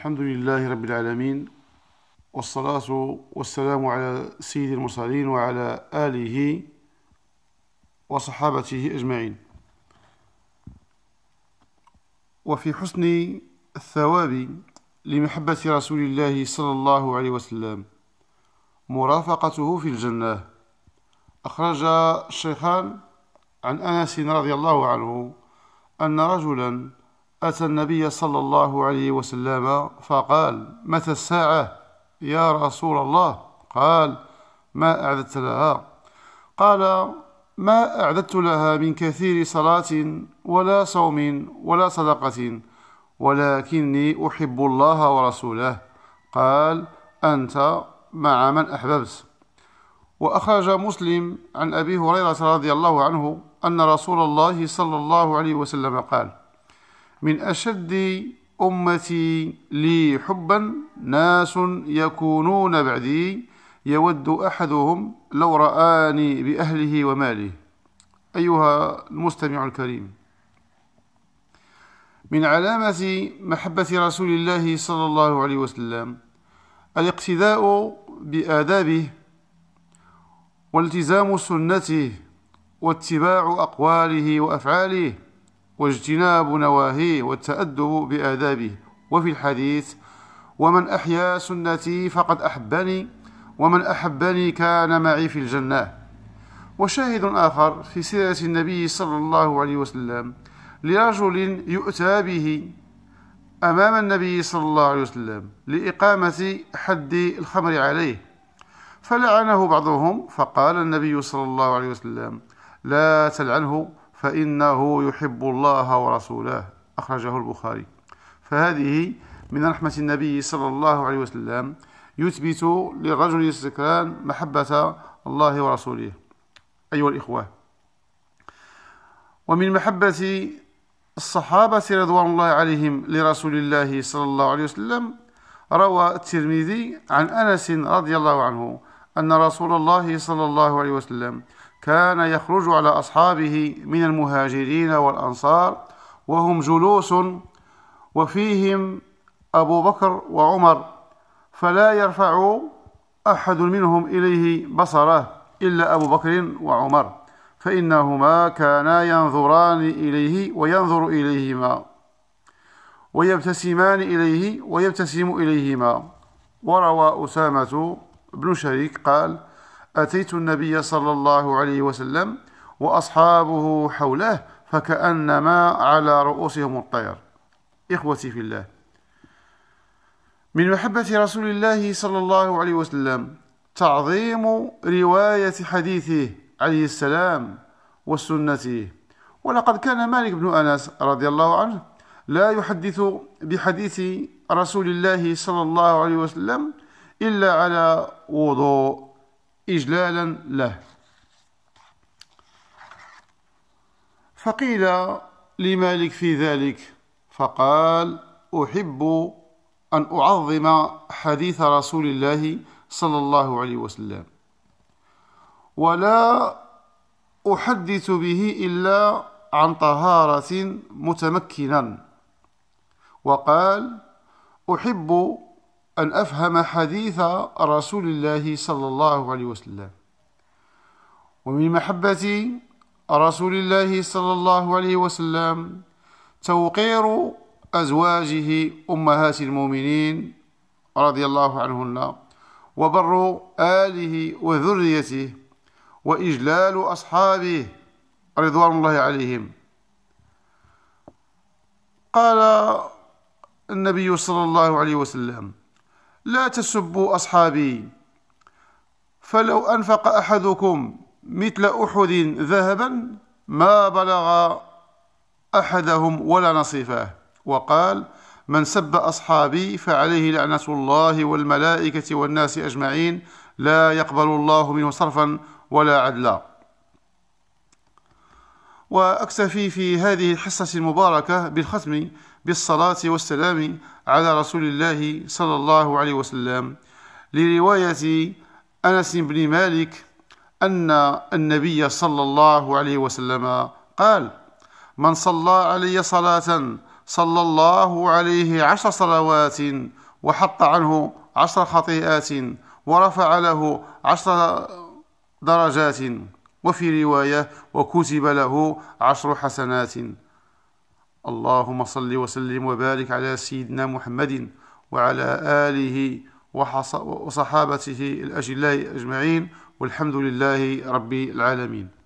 الحمد لله رب العالمين والصلاة والسلام على سيد المرسلين وعلى آله وصحابته أجمعين وفي حسن الثواب لمحبة رسول الله صلى الله عليه وسلم مرافقته في الجنة أخرج الشيخان عن أنس رضي الله عنه أن رجلا أتى النبي صلى الله عليه وسلم فقال متى الساعة يا رسول الله قال ما أعددت لها قال ما أعددت لها من كثير صلاة ولا صوم ولا صدقة ولكني أحب الله ورسوله قال أنت مع من أحببت وأخرج مسلم عن أبي هريرة رضي الله عنه أن رسول الله صلى الله عليه وسلم قال من أشد أمتي لي حبا ناس يكونون بعدي يود أحدهم لو رآني بأهله وماله أيها المستمع الكريم من علامة محبة رسول الله صلى الله عليه وسلم الاقتداء بآدابه والتزام سنته واتباع أقواله وأفعاله واجتناب نواهيه والتأدب بآدابه وفي الحديث ومن أحيا سنتي فقد أحبني ومن أحبني كان معي في الجنة وشاهد آخر في سيرة النبي صلى الله عليه وسلم لرجل يؤتى به أمام النبي صلى الله عليه وسلم لإقامة حد الخمر عليه فلعنه بعضهم فقال النبي صلى الله عليه وسلم لا تلعنه فإنه يحب الله ورسوله أخرجه البخاري فهذه من رحمة النبي صلى الله عليه وسلم يثبت للرجل السكران محبة الله ورسوله أيها الإخوة ومن محبة الصحابة رضوان الله عليهم لرسول الله صلى الله عليه وسلم روى الترمذي عن أنس رضي الله عنه أن رسول الله صلى الله عليه وسلم كان يخرج على أصحابه من المهاجرين والأنصار وهم جلوس وفيهم أبو بكر وعمر فلا يرفع أحد منهم إليه بصره إلا أبو بكر وعمر فإنهما كانا ينظران إليه وينظر إليهما ويبتسمان إليه ويبتسم إليهما وروى أسامة بن شريك قال أتيت النبي صلى الله عليه وسلم وأصحابه حوله فكأنما على رؤوسهم الطير إخوتي في الله من محبة رسول الله صلى الله عليه وسلم تعظيم رواية حديثه عليه السلام وسنته ولقد كان مالك بن أنس رضي الله عنه لا يحدث بحديث رسول الله صلى الله عليه وسلم إلا على وضوء إجلالا له فقيل لمالك في ذلك فقال أحب أن أعظم حديث رسول الله صلى الله عليه وسلم ولا أحدث به إلا عن طهارة متمكنا وقال أحب أن أفهم حديث رسول الله صلى الله عليه وسلم ومن محبة رسول الله صلى الله عليه وسلم توقير أزواجه أمهات المؤمنين رضي الله عنهن وبر آله وذريته وإجلال أصحابه رضوان الله عليهم قال النبي صلى الله عليه وسلم لا تسبوا أصحابي فلو أنفق أحدكم مثل أحد ذهبا ما بلغ أحدهم ولا نصيفه وقال من سب أصحابي فعليه لعنة الله والملائكة والناس أجمعين لا يقبل الله منه صرفا ولا عدلا واكتفي في هذه الحصه المباركه بالختم بالصلاه والسلام على رسول الله صلى الله عليه وسلم لروايه انس بن مالك ان النبي صلى الله عليه وسلم قال من صلى علي صلاه صلى الله عليه عشر صلوات وحط عنه عشر خطيئات ورفع له عشر درجات وفي رواية وكتب له عشر حسنات اللهم صل وسلم وبارك على سيدنا محمد وعلى آله وصحابته الأجلاء أجمعين والحمد لله رب العالمين